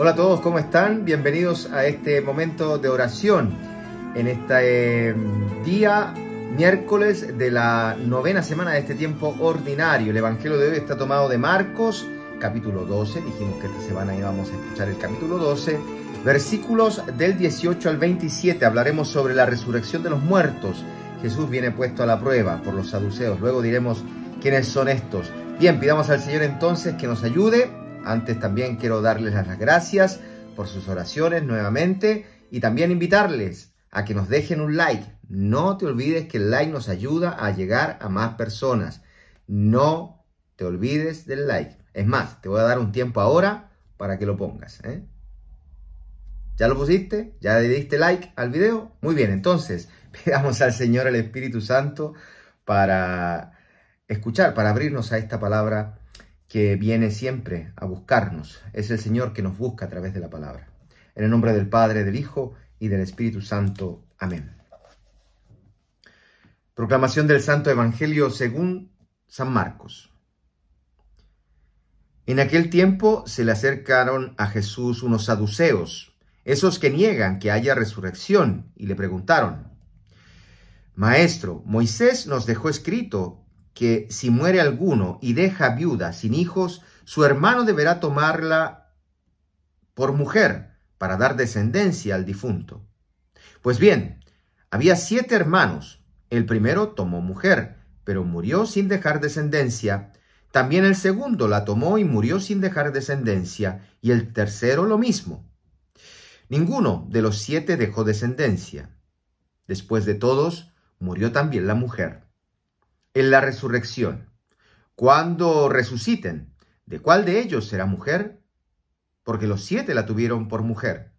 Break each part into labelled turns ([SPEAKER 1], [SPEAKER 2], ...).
[SPEAKER 1] Hola a todos, ¿cómo están? Bienvenidos a este momento de oración en este eh, día miércoles de la novena semana de este tiempo ordinario. El Evangelio de hoy está tomado de Marcos, capítulo 12. Dijimos que esta semana íbamos a escuchar el capítulo 12. Versículos del 18 al 27 hablaremos sobre la resurrección de los muertos. Jesús viene puesto a la prueba por los saduceos. Luego diremos quiénes son estos. Bien, pidamos al Señor entonces que nos ayude antes también quiero darles las gracias por sus oraciones nuevamente y también invitarles a que nos dejen un like. No te olvides que el like nos ayuda a llegar a más personas. No te olvides del like. Es más, te voy a dar un tiempo ahora para que lo pongas. ¿eh? ¿Ya lo pusiste? ¿Ya le diste like al video? Muy bien, entonces pidamos al Señor, el Espíritu Santo, para escuchar, para abrirnos a esta palabra que viene siempre a buscarnos. Es el Señor que nos busca a través de la palabra. En el nombre del Padre, del Hijo y del Espíritu Santo. Amén. Proclamación del Santo Evangelio según San Marcos. En aquel tiempo se le acercaron a Jesús unos saduceos, esos que niegan que haya resurrección, y le preguntaron, Maestro, Moisés nos dejó escrito que si muere alguno y deja viuda sin hijos, su hermano deberá tomarla por mujer para dar descendencia al difunto. Pues bien, había siete hermanos. El primero tomó mujer, pero murió sin dejar descendencia. También el segundo la tomó y murió sin dejar descendencia, y el tercero lo mismo. Ninguno de los siete dejó descendencia. Después de todos, murió también la mujer en la resurrección. Cuando resuciten, ¿de cuál de ellos será mujer? Porque los siete la tuvieron por mujer.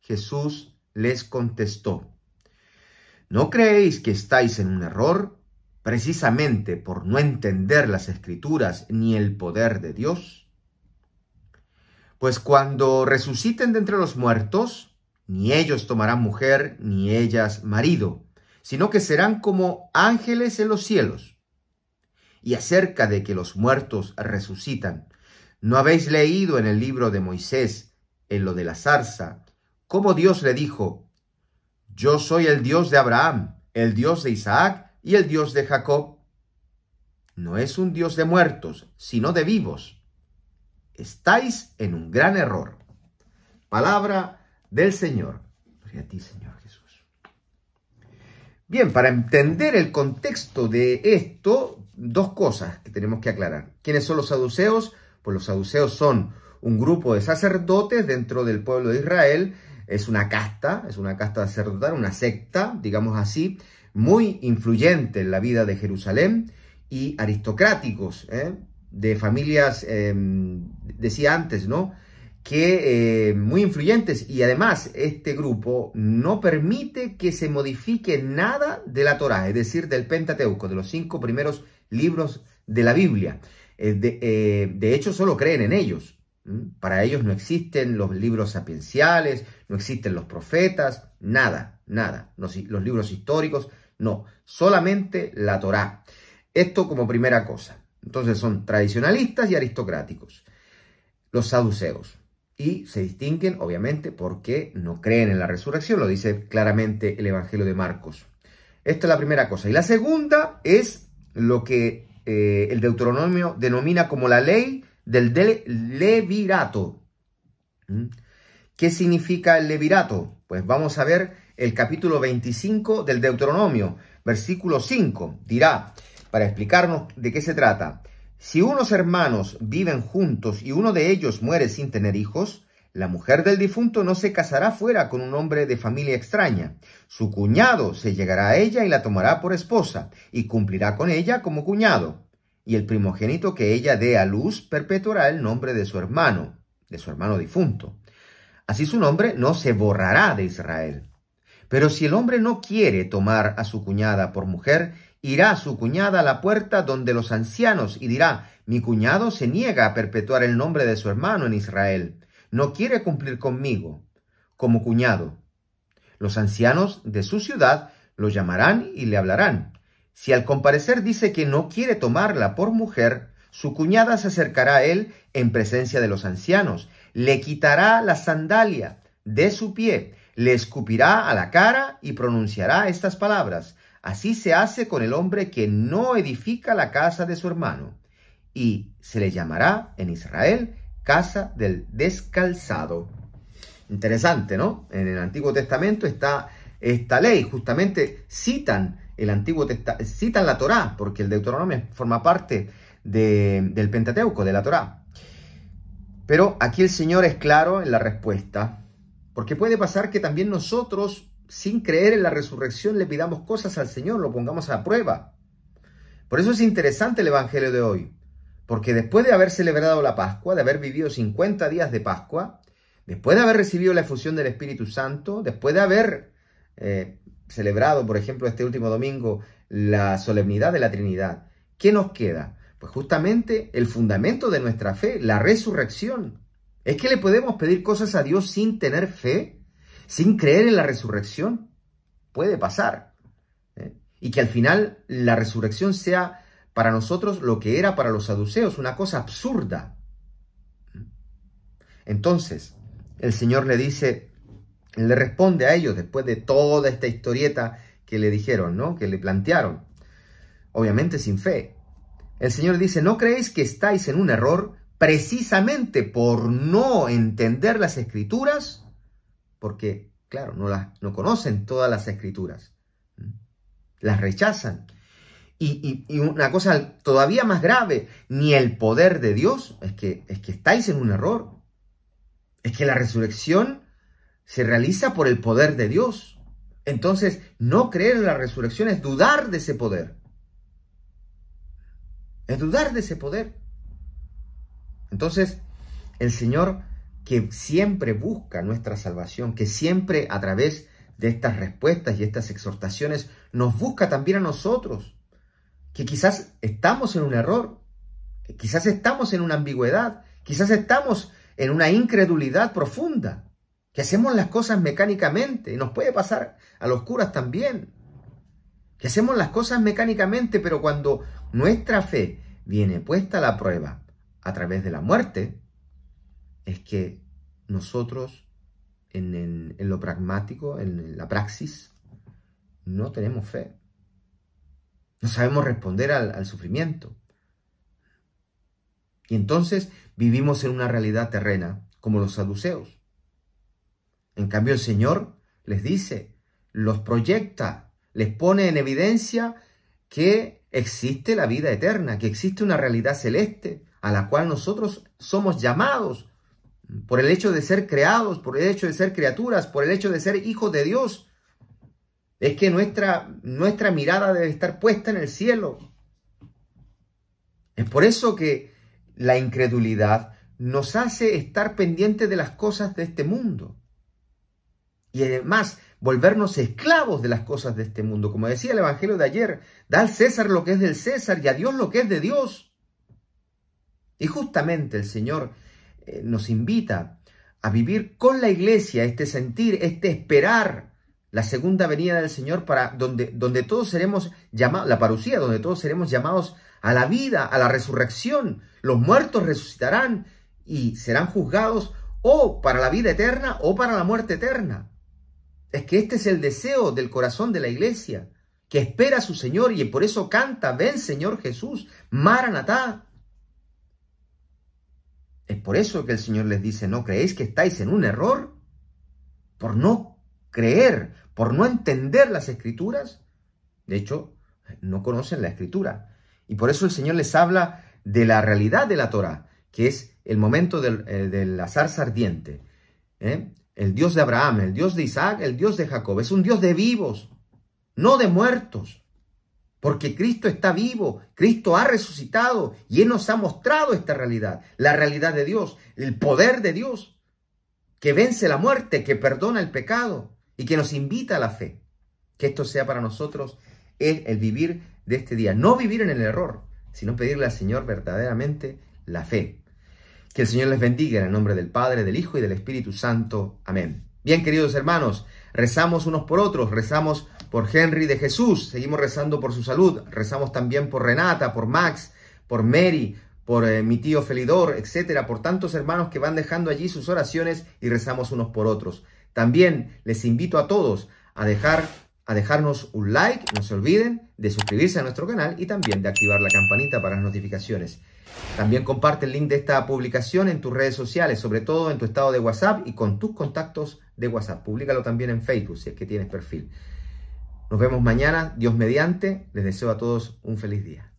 [SPEAKER 1] Jesús les contestó, ¿no creéis que estáis en un error precisamente por no entender las escrituras ni el poder de Dios? Pues cuando resuciten de entre los muertos, ni ellos tomarán mujer, ni ellas marido, sino que serán como ángeles en los cielos. Y acerca de que los muertos resucitan, ¿no habéis leído en el libro de Moisés, en lo de la zarza, cómo Dios le dijo, Yo soy el Dios de Abraham, el Dios de Isaac y el Dios de Jacob? No es un Dios de muertos, sino de vivos. Estáis en un gran error. Palabra del Señor. Señor Bien, para entender el contexto de esto, dos cosas que tenemos que aclarar. ¿Quiénes son los saduceos? Pues los saduceos son un grupo de sacerdotes dentro del pueblo de Israel. Es una casta, es una casta sacerdotal, una secta, digamos así, muy influyente en la vida de Jerusalén y aristocráticos, ¿eh? de familias, em, decía antes, ¿no? que eh, muy influyentes y además este grupo no permite que se modifique nada de la Torá, es decir, del Pentateuco, de los cinco primeros libros de la Biblia. Eh, de, hecho, solo creen en ellos. Para ellos no existen los libros sapienciales, no existen los profetas, nada, nada. Los, los libros históricos, no, solamente la Torá. Esto como primera cosa. Entonces son tradicionalistas y aristocráticos, los saduceos y se distinguen obviamente porque no creen en la resurrección, lo dice claramente el Evangelio de Marcos. Esta es la primera cosa. Y la segunda es lo que eh, el Deuteronomio denomina como la ley del levirato. ¿Mm? ¿Qué significa el levirato? Pues vamos a ver el capítulo 25 del Deuteronomio, versículo 5. Dirá, para explicarnos de qué se trata, si unos hermanos viven juntos y uno de ellos muere sin tener hijos, la mujer del difunto no se casará fuera con un hombre de familia extraña. Su cuñado se llegará a ella y la tomará por esposa, y cumplirá con ella como cuñado. Y el primogénito que ella dé a luz perpetuará el nombre de su hermano, de su hermano difunto. Así su nombre no se borrará de Israel. Pero si el hombre no quiere tomar a su cuñada por mujer irá su cuñada a la puerta donde los ancianos y dirá, mi cuñado se niega a perpetuar el nombre de su hermano en Israel, no quiere cumplir conmigo como cuñado. Los ancianos de su ciudad lo llamarán y le hablarán. Si al comparecer dice que no quiere tomarla por mujer, su cuñada se acercará a él en presencia de los ancianos, le quitará la sandalia de su pie, le escupirá a la cara y pronunciará estas palabras Así se hace con el hombre que no edifica la casa de su hermano, y se le llamará en Israel casa del descalzado. Interesante, ¿no? En el Antiguo Testamento está esta ley, justamente citan el Antiguo Testamento, citan la Torá, porque el Deuteronomio forma parte del Pentateuco, de la Torá. Pero aquí el Señor es claro en la respuesta, porque puede pasar que también nosotros sin creer en la resurrección le pidamos cosas al Señor, lo pongamos a prueba. Por eso es interesante el Evangelio de hoy, porque después de haber celebrado la Pascua, de haber vivido 50 días de Pascua, después de haber recibido la efusión del Espíritu Santo, después de haber eh, celebrado, por ejemplo, este último domingo la solemnidad de la Trinidad, ¿qué nos queda? Pues justamente el fundamento de nuestra fe, la resurrección. ¿Es que le podemos pedir cosas a Dios sin tener fe? sin creer en la resurrección. Puede pasar. ¿eh? Y que al final la resurrección sea para nosotros lo que era para los saduceos, una cosa absurda. Entonces, el Señor le dice, le responde a ellos después de toda esta historieta que le dijeron, ¿no? Que le plantearon. Obviamente sin fe. El Señor dice, ¿no creéis que estáis en un error precisamente por no entender las escrituras? porque, claro, no, la no conocen todas las escrituras, las rechazan. Y, una cosa todavía más grave, ni el poder de Dios, es que, es que estáis en un error. Es que la resurrección se realiza por el poder de Dios. Entonces, no creer en la resurrección es dudar de ese poder. Es dudar de ese poder. Entonces, el Señor que siempre busca nuestra salvación, que siempre a través de estas respuestas y estas exhortaciones nos busca también a nosotros, que quizás estamos en un error, quizás estamos en una ambigüedad, quizás estamos en una incredulidad profunda, que hacemos las cosas mecánicamente, y nos puede pasar a los curas también, que hacemos las cosas mecánicamente, pero cuando nuestra fe viene puesta a la prueba a través de la muerte, es que nosotros en, lo pragmático, en, la praxis, no tenemos fe. No sabemos responder al, al sufrimiento. Y entonces vivimos en una realidad terrena, como los saduceos. En cambio, el Señor les dice, los proyecta, les pone en evidencia que existe la vida eterna, que existe una realidad celeste a la cual nosotros somos llamados por el hecho de ser creados, por el hecho de ser criaturas, por el hecho de ser hijos de Dios. Es que nuestra, nuestra mirada debe estar puesta en el cielo. Es por eso que la incredulidad nos hace estar pendientes de las cosas de este mundo. Y además, volvernos esclavos de las cosas de este mundo. Como decía el Evangelio de ayer, da al César lo que es del César y a Dios lo que es de Dios. Y justamente el Señor eh, nos invita a vivir con la iglesia este sentir, este esperar la segunda venida del Señor para donde, donde todos seremos llamados, la parucía, donde todos seremos llamados a la vida, a la resurrección. Los muertos resucitarán y serán juzgados o para la vida eterna o para la muerte eterna. Es que este es el deseo del corazón de la iglesia, que espera a su Señor y por eso canta, ven Señor Jesús, Maranatá. Es por eso que el Señor les dice, ¿no creéis que estáis en un error? Por no creer, por no entender las escrituras. De hecho, no conocen la escritura. Y por eso el Señor les habla de la realidad de la Torah, que es el momento del, eh, azar sardiente. ¿eh? El Dios de Abraham, el Dios de Isaac, el Dios de Jacob. Es un Dios de vivos, no de muertos porque Cristo está vivo, Cristo ha resucitado y Él nos ha mostrado esta realidad, la realidad de Dios, el poder de Dios, que vence la muerte, que perdona el pecado y que nos invita a la fe. Que esto sea para nosotros el, el vivir de este día, no vivir en el error, sino pedirle al Señor verdaderamente la fe. Que el Señor les bendiga en el nombre del Padre, del Hijo y del Espíritu Santo. Amén. Bien, queridos hermanos, rezamos unos por otros, rezamos por Henry de Jesús, seguimos rezando por su salud, rezamos también por Renata, por Max, por Mary, por eh, mi tío Felidor, etcétera, por tantos hermanos que van dejando allí sus oraciones y rezamos unos por otros. También les invito a todos a dejar a dejarnos un like, no se olviden de suscribirse a nuestro canal y también de activar la campanita para las notificaciones. También comparte el link de esta publicación en tus redes sociales, sobre todo en tu estado de WhatsApp y con tus contactos de WhatsApp. Públicalo también en Facebook si es que tienes perfil. Nos vemos mañana, Dios mediante. Les deseo a todos un feliz día.